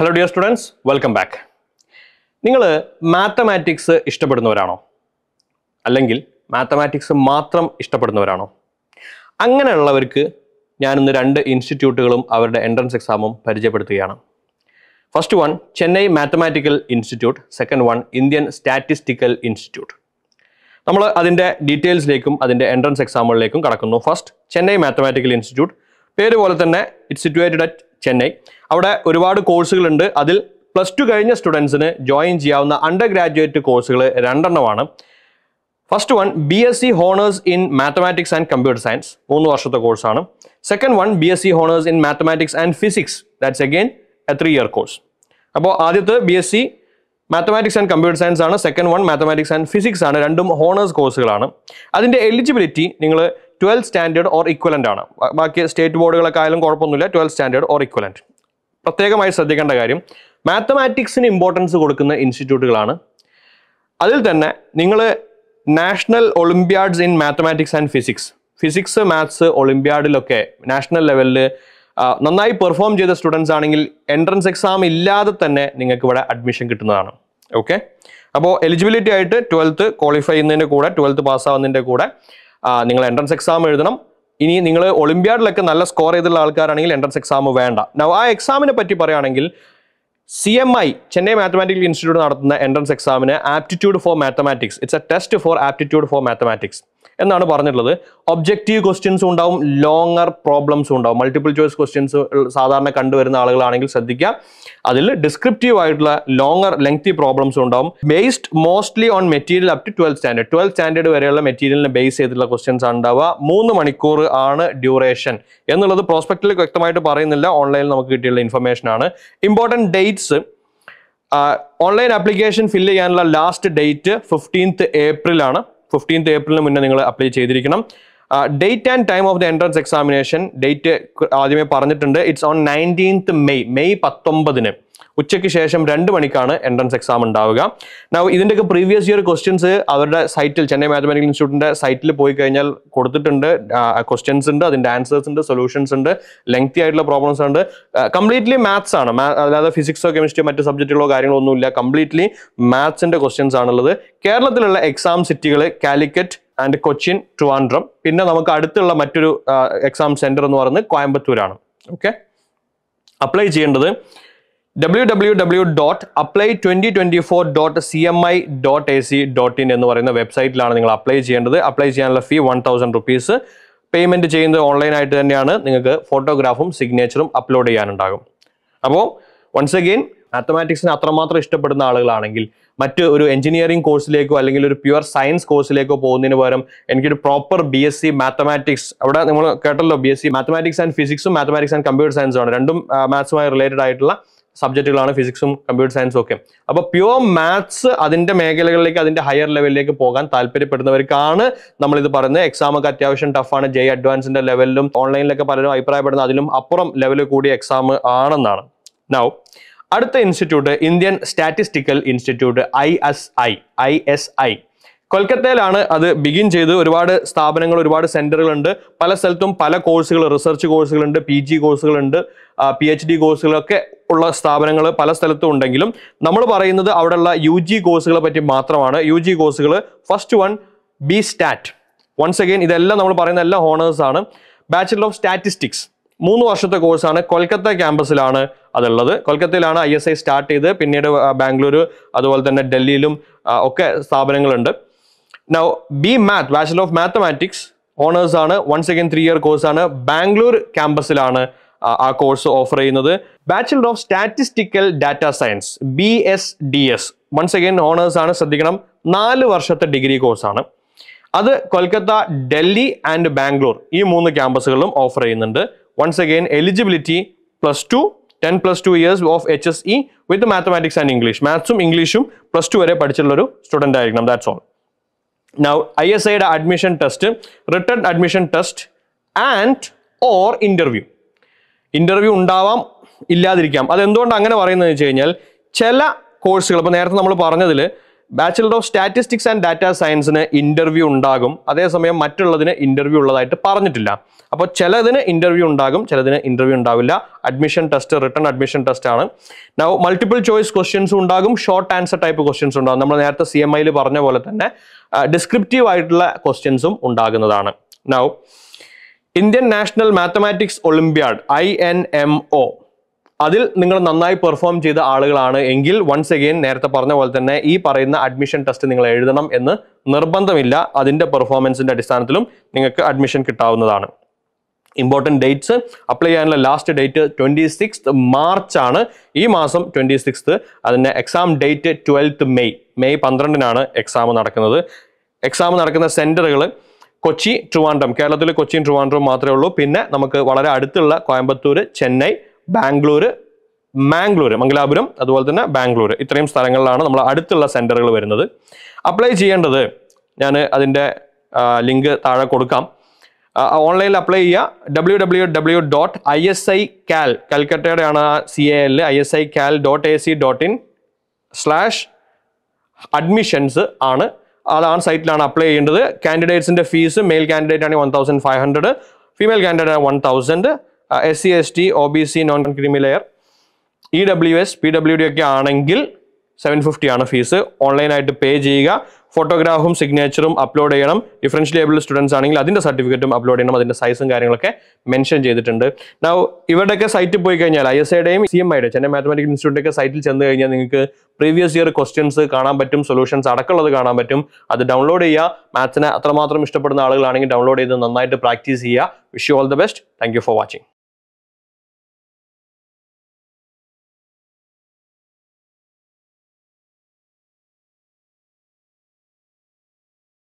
hello dear students welcome back നിങ്ങൾ mathematics ഇഷ്ടപ്പെടുന്നവരാണോ അല്ലെങ്കിൽ മാത്തമാറ്റിക്സ് മാത്രം ഇഷ്ടപ്പെടുന്നവരാണോ അങ്ങനെയുള്ളവർക്ക് ഞാനിന്ന് രണ്ട് ഇൻസ്റ്റിറ്റ്യൂട്ടുകളും അവരുടെ എൻട്രൻസ് എക്സാമും പരിചയപ്പെടുത്തുകയാണ് first one Chennai mathematical institute second one Indian statistical institute നമ്മൾ അതിൻ്റെ ഡീറ്റെയിൽസിലേക്കും അതിൻ്റെ എൻട്രൻസ് എക്സാമുകളിലേക്കും കടക്കുന്നു ഫസ്റ്റ് ചെന്നൈ മാത്തമാറ്റിക്കൽ ഇൻസ്റ്റിറ്റ്യൂട്ട് പേര് പോലെ തന്നെ ഇറ്റ് സിറ്റുവേറ്റഡ് അറ്റ് ചെന്നൈ അവിടെ ഒരുപാട് കോഴ്സുകളുണ്ട് അതിൽ പ്ലസ് ടു കഴിഞ്ഞ സ്റ്റുഡൻസിന് ജോയിൻ ചെയ്യാവുന്ന അണ്ടർ ഗ്രാജുവേറ്റ് കോഴ്സുകൾ രണ്ടെണ്ണമാണ് first one B S C honours in mathematics and computer science മൂന്ന് വർഷത്തെ കോഴ്സാണ് second one B S C honours in mathematics and physics that's again a three year course അപ്പോൾ ആദ്യത്തെ B S C mathematics and computer science ആണ് second one mathematics and physics ആണ് രണ്ടും honours കോഴ്സുകളാണ് അതിൻ്റെ എലിജിബിലിറ്റി നിങ്ങൾ ട്വൽത്ത് സ്റ്റാൻഡേർഡ് ഓർ ഇക്വലൻ്റ് ആണ് ബാക്കി സ്റ്റേറ്റ് ബോർഡുകളൊക്കെ ആയാലും കുഴപ്പമൊന്നുമില്ല ട്വൽത്ത് സ്റ്റാൻഡേർഡ് ഓർ ഇക്വലൻറ്റ് പ്രത്യേകമായി ശ്രദ്ധിക്കേണ്ട കാര്യം മാത്തമാറ്റിക്സിന് ഇമ്പോർട്ടൻസ് കൊടുക്കുന്ന ഇൻസ്റ്റിറ്റ്യൂട്ടുകളാണ് അതിൽ തന്നെ നിങ്ങൾ national olympiads in mathematics and physics physics maths ഒളിമ്പ്യാഡിലൊക്കെ നാഷണൽ ലെവലിൽ നന്നായി പെർഫോം ചെയ്ത സ്റ്റുഡൻസ് ആണെങ്കിൽ എൻട്രൻസ് എക്സാം ഇല്ലാതെ തന്നെ നിങ്ങൾക്ക് ഇവിടെ അഡ്മിഷൻ കിട്ടുന്നതാണ് ഓക്കെ അപ്പോൾ എലിജിബിലിറ്റി ആയിട്ട് ട്വൽത്ത് ക്വാളിഫൈ ചെയ്യുന്നതിൻ്റെ കൂടെ ട്വൽത്ത് പാസ്സാവുന്നതിൻ്റെ കൂടെ നിങ്ങൾ എൻട്രൻസ് എക്സാം എഴുതണം ഇനി നിങ്ങൾ ഒളിമ്പ്യാഡിലൊക്കെ നല്ല സ്കോർ ചെയ്തിട്ടുള്ള ആൾക്കാരാണെങ്കിൽ എൻട്രൻസ് എക്സാം വേണ്ട ആ എക്സാമിനെ പറ്റി പറയുകയാണെങ്കിൽ C M I Chennai mathematical institute നടത്തുന്ന എൻട്രൻസ് എക്സാമിന് aptitude for mathematics it's a test for aptitude for mathematics എന്നാണ് പറഞ്ഞിട്ടുള്ളത് ഒബ്ജക്റ്റീവ് ക്വസ്റ്റ്യൻസും ഉണ്ടാവും ലോങ്ങർ പ്രോബ്ലംസും ഉണ്ടാവും മൾട്ടിപ്പിൾ ചോയ്സ് ക്വസ്റ്റ്യൻസ് സാധാരണ കണ്ടുവരുന്ന ആളുകളാണെങ്കിൽ ശ്രദ്ധിക്കുക അതിൽ ഡിസ്ക്രിപ്റ്റീവ് ആയിട്ടുള്ള ലോങ്ങർ ലെങ്തി പ്രോബ്ലംസും ഉണ്ടാവും based mostly on material up to twelfth standard twelfth standard വരെയുള്ള മെറ്റീരിയലിനെ ബേസ് ചെയ്തിട്ടുള്ള ക്വസ്റ്റ്യൻസ് ആണ് ഉണ്ടാവുക മൂന്ന് മണിക്കൂർ ആണ് ഡ്യൂറേഷൻ എന്നുള്ളത് പ്രോസ്പെക്റ്റിൽ വ്യക്തമായിട്ട് പറയുന്നില്ല ഓൺലൈനിൽ നമുക്ക് കിട്ടിയുള്ള ഇൻഫർമേഷൻ ആണ് important dates online application fill ചെയ്യാനുള്ള ലാസ്റ്റ് ഡേറ്റ് ഫിഫ്റ്റീൻത്ത് ഏപ്രിൽ ആണ് ഫിഫ്റ്റീൻത്ത് ഏപ്രിലിന് മുന്നേ നിങ്ങൾ അപ്ലൈ ചെയ്തിരിക്കണം date and time of the entrance examination date ആദ്യമേ പറഞ്ഞിട്ടുണ്ട് it's on nineteenth May May പത്തൊമ്പതിന് ഉച്ചയ്ക്ക് ശേഷം രണ്ട് മണിക്കാണ് എൻട്രൻസ് എക്സാം ഉണ്ടാവുക നൗ ഇതിൻ്റെയൊക്കെ പ്രീവിയസ് ഇയർ ക്വസ്റ്റ്യൻസ് അവരുടെ സൈറ്റിൽ ചെന്നൈ മാത്തമാറ്റിക്കൽ ഇൻസ്റ്റിറ്റ്യൂട്ടിൻ്റെ സൈറ്റിൽ പോയി കഴിഞ്ഞാൽ കൊടുത്തിട്ടുണ്ട് ക്വസ്റ്റ്യൻസ് ഉണ്ട് അതിൻ്റെ ആൻസേഴ്സ് ഉണ്ട് സൊല്യൂഷൻസ് ഉണ്ട് ലെങ്തി ആയിട്ടുള്ള പ്രോബ്ലംസ് ഉണ്ട് കംപ്ലീറ്റ്ലി മാത്സ് ആണ് അല്ലാതെ ഫിസിക്സോ കെമിസ്ട്രിയോ മറ്റ് സബ്ജക്റ്റുകളോ കാര്യങ്ങളോ ഒന്നുമില്ല കംപ്ലീറ്റ്ലി മാത്സിൻ്റെ ക്വസ്റ്റ്യൻസ് ആണുള്ളത് കേരളത്തിലുള്ള എക്സാം സിറ്റികൾ കാലിക്കറ്റ് ആൻഡ് കൊച്ചിൻ ട്രിവാൻഡ്രം പിന്നെ നമുക്ക് അടുത്തുള്ള മറ്റൊരു എക്സാം സെൻറ്റർ എന്ന് പറയുന്നത് കോയമ്പത്തൂരാണ് ഓക്കെ അപ്ലൈ ചെയ്യേണ്ടത് W W W dot apply twenty twenty four dot C M I dot A C dot in എന്ന് പറയുന്ന വെബ്സൈറ്റിലാണ് നിങ്ങൾ അപ്ലൈ ചെയ്യേണ്ടത് അപ്ലൈ ചെയ്യാനുള്ള fee one thousand rupees payment ചെയ്യുന്നത് ഓൺലൈൻ ആയിട്ട് തന്നെയാണ് നിങ്ങൾക്ക് ഫോട്ടോഗ്രാഫും സിഗ്നേച്ചറും അപ്ലോഡ് ചെയ്യാനുണ്ടാകും അപ്പോൾ വൺസ് അഗെയിൻ മാത്തമാറ്റിക്സിന് അത്രമാത്രം ഇഷ്ടപ്പെടുന്ന ആളുകളാണെങ്കിൽ മറ്റ് ഒരു എഞ്ചിനീയറിംഗ് കോഴ്സിലേക്കോ അല്ലെങ്കിൽ ഒരു പ്യുവർ സയൻസ് കോഴ്സിലേക്കോ പോകുന്നതിന് പകരം എനിക്കൊരു proper B S C mathematics അവിടെ നമ്മൾ കേട്ടല്ലോ B S C mathematics and ഫിസിക്സും മാത്തമാറ്റിക്സ് ആൻഡ് കമ്പ്യൂട്ടർ സയൻസും ആണ് രണ്ടും മാത്സുമായി റിലേറ്റഡ് ആയിട്ടുള്ള സബ്ജക്റ്റുകളാണ് ഫിസിക്സും കമ്പ്യൂട്ടർ സയൻസും ഒക്കെ അപ്പോൾ പ്യുവർ മാത്സ് അതിൻ്റെ മേഖലകളിലേക്ക് അതിൻ്റെ ഹയർ ലെവലിലേക്ക് പോകാൻ താല്പര്യപ്പെടുന്നവർക്കാണ് നമ്മളിത് പറയുന്നത് എക്സാമൊക്കെ അത്യാവശ്യം ടഫാണ് ജെ അഡ്വാൻസിൻ്റെ ലെവലിലും ഓൺലൈനിലൊക്കെ പലരും അഭിപ്രായപ്പെടുന്ന അതിലും അപ്പുറം ലെവലിൽ കൂടി എക്സാം ആണെന്നാണ് നൗ അടുത്ത institute Indian statistical institute I S I I S I കൊൽക്കത്തയിലാണ് അത് ബിഗിൻ ചെയ്ത് ഒരുപാട് സ്ഥാപനങ്ങൾ ഒരുപാട് സെന്ററുകളുണ്ട് പല സ്ഥലത്തും പല കോഴ്സുകൾ റിസർച്ച് കോഴ്സുകളുണ്ട് പി ജി കോഴ്സുകളുണ്ട് പി എച്ച് ഡി കോഴ്സുകളൊക്കെ ഉള്ള സ്ഥാപനങ്ങൾ പല സ്ഥലത്തും ഉണ്ടെങ്കിലും നമ്മൾ പറയുന്നത് അവിടെയുള്ള യു ജി കോഴ്സുകളെ പറ്റി മാത്രമാണ് യു ജി കോഴ്സുകൾ first one B stat once again ഇതെല്ലാം നമ്മൾ പറയുന്ന എല്ലാ ഹോണേഴ്സാണ് ആണ് ബാച്ചിലർ ഓഫ് സ്റ്റാറ്റിസ്റ്റിക്സ് മൂന്ന് വർഷത്തെ കോഴ്സാണ് കൊൽക്കത്ത ക്യാമ്പസിലാണ് അതുള്ളത് കൊൽക്കത്തയിലാണ് ഐ എസ് ഐ സ്റ്റാർട്ട് ചെയ്ത് പിന്നീട് ബാംഗ്ലൂരു അതുപോലെ തന്നെ ഡൽഹിയിലും ഒക്കെ സ്ഥാപനങ്ങളുണ്ട് now B math bachelor of mathematics honours ആണ് വൺ സെക്കൻഡ് ത്രീ ഇയർ കോഴ്സാണ് ബാംഗ്ലൂർ ക്യാമ്പസിലാണ് ആ കോഴ്സ് ഓഫർ ചെയ്യുന്നത് bachelor of statistical data science B S D S one second honours ആണ് ശ്രദ്ധിക്കണം നാല് വർഷത്തെ ഡിഗ്രി കോഴ്സാണ് അത് കൊൽക്കത്ത ഡൽഹി ആൻഡ് ബാംഗ്ലൂർ ഈ മൂന്ന് ക്യാമ്പസുകളിലും ഓഫർ ചെയ്യുന്നുണ്ട് once again eligibility plus two ten plus two years of H S E with mathematics and English മാത്സും ഇംഗ്ലീഷും പ്ലസ് ടു വരെ പഠിച്ചിട്ടുള്ള ഒരു സ്റ്റുഡൻ്റ് ആയിരിക്കണം that's all now I S ഐയുടെ admission test written admission test and or interview interview ഉണ്ടാവാം ഇല്ലാതിരിക്കാം അതെന്തുകൊണ്ട് അങ്ങനെ പറയുന്നത് വെച്ച് കഴിഞ്ഞാൽ ചില കോഴ്സുകൾ ഇപ്പോൾ നേരത്തെ നമ്മൾ പറഞ്ഞതിൽ bachelor of statistics and data സയൻസിന് ഇന്റർവ്യൂ ഉണ്ടാകും അതേസമയം മറ്റുള്ളതിന് ഇന്റർവ്യൂ ഉള്ളതായിട്ട് പറഞ്ഞിട്ടില്ല അപ്പോൾ ചിലതിന് ഇന്റർവ്യൂ ഉണ്ടാകും ചിലതിന് ഇന്റർവ്യൂ ഉണ്ടാവില്ല admission test written admission test ആണ് നൗ മൾട്ടിപ്പിൾ ചോയ്സ് ക്വസ്റ്റ്യൻസും ഉണ്ടാകും ഷോർട്ട് ആൻസർ ടൈപ്പ് ക്വസ്റ്റ്യൻസ് ഉണ്ടാകും നമ്മൾ നേരത്തെ സി എം ഐയിൽ പറഞ്ഞ പോലെ തന്നെ ഡിസ്ക്രിപ്റ്റീവ് ആയിട്ടുള്ള ക്വസ്റ്റ്യൻസും ഉണ്ടാകുന്നതാണ് now Indian national mathematics olympiad I N M O അതിൽ നിങ്ങൾ നന്നായി പെർഫോം ചെയ്ത ആളുകളാണ് എങ്കിൽ വൺസ് അഗെയിൻ നേരത്തെ പറഞ്ഞ പോലെ തന്നെ ഈ പറയുന്ന അഡ്മിഷൻ ടെസ്റ്റ് നിങ്ങൾ എഴുതണം എന്ന് നിർബന്ധമില്ല അതിൻ്റെ പെർഫോമൻസിൻ്റെ അടിസ്ഥാനത്തിലും നിങ്ങൾക്ക് അഡ്മിഷൻ കിട്ടാവുന്നതാണ് ഇമ്പോർട്ടൻറ്റ് ഡേറ്റ്സ് അപ്ലൈ ചെയ്യാനുള്ള last date twenty six March ആണ് ഈ മാസം ട്വൻറ്റി സിക്സ്ത് അതിൻ്റെ exam date twelfth May May പന്ത്രണ്ടിനാണ് എക്സാം നടക്കുന്നത് എക്സാം നടക്കുന്ന സെൻറ്ററുകൾ കൊച്ചി ട്രിവാൻഡ്രം കേരളത്തിൽ കൊച്ചിയും ട്രിവാൻഡ്രവും മാത്രമേ ഉള്ളൂ പിന്നെ നമുക്ക് വളരെ അടുത്തുള്ള കോയമ്പത്തൂർ ചെന്നൈ ബാംഗ്ലൂർ മാംഗ്ലൂര് മംഗലാപുരം അതുപോലെ തന്നെ ബാംഗ്ലൂർ ഇത്രയും സ്ഥലങ്ങളിലാണ് നമ്മൾ അടുത്തുള്ള സെന്ററുകൾ വരുന്നത് അപ്ലൈ ചെയ്യേണ്ടത് ഞാൻ അതിൻ്റെ ലിങ്ക് താഴെ കൊടുക്കാം ഓൺലൈനിൽ അപ്ലൈ ചെയ്യുക W W W dot I S I cal കൽക്കട്ടയുടെ ആണ് C A L I S I cal dot A C dot in slash admissions ആണ് അത് ആ സൈറ്റിലാണ് അപ്ലൈ ചെയ്യേണ്ടത് കാൻഡിഡേറ്റ്സിൻ്റെ ഫീസ് മെയിൽ കാൻഡിഡേറ്റ് ആണെങ്കിൽ one thousand five hundred female candidate one thousand S C S T O B C non creamy layer E W S P W D ഒക്കെ ആണെങ്കിൽ seven fifty ആണ് ഫീസ് ഓൺലൈനായിട്ട് പേ ചെയ്യുക ഫോട്ടോഗ്രാഫും സിഗ്നേച്ചറും അപ്ലോഡ് ചെയ്യണം differential able students ആണെങ്കിൽ അതിൻ്റെ സർട്ടിഫിക്കറ്റും അപ്ലോഡ് ചെയ്യണം അതിൻ്റെ സൈസും കാര്യങ്ങളൊക്കെ മെൻഷൻ ചെയ്തിട്ടുണ്ട് നൗ ഇവരുടെയൊക്കെ സൈറ്റിൽ പോയി കഴിഞ്ഞാൽ ഐ എസ് എയുടെയും സി എം ഐയുടെ ചെന്നൈ മാത്തമാറ്റിക്സ് ഇൻസ്റ്റിറ്റ്യൂട്ടിൻ്റെ സൈറ്റിൽ ചെന്ന് കഴിഞ്ഞാൽ നിങ്ങൾക്ക് പ്രീവിയസ് ഇയർ ക്വസ്റ്റ്യൻസ് കാണാൻ പറ്റും സൊല്യൂഷൻസ് അടക്കമുള്ളത് കാണാൻ പറ്റും അത് ഡൗൺലോഡ് ചെയ്യുക മാത്സിനെ അത്രമാത്രം ഇഷ്ടപ്പെടുന്ന ആളുകളാണെങ്കിൽ ഡൗൺലോഡ് ചെയ്ത് നന്നായിട്ട് പ്രാക്ടീസ് ചെയ്യുക wish you all the best thank for watching